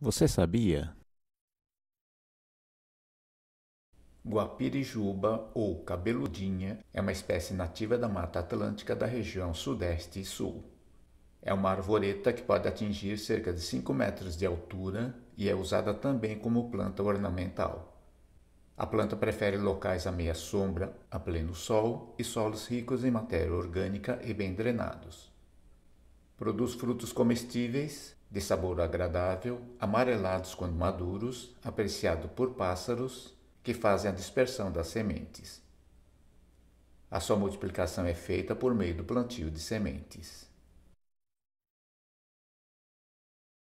Você sabia? Guapirijuba ou cabeludinha é uma espécie nativa da Mata Atlântica da região Sudeste e Sul. É uma arvoreta que pode atingir cerca de 5 metros de altura e é usada também como planta ornamental. A planta prefere locais à meia sombra, a pleno sol e solos ricos em matéria orgânica e bem drenados. Produz frutos comestíveis, de sabor agradável, amarelados quando maduros, apreciado por pássaros que fazem a dispersão das sementes. A sua multiplicação é feita por meio do plantio de sementes.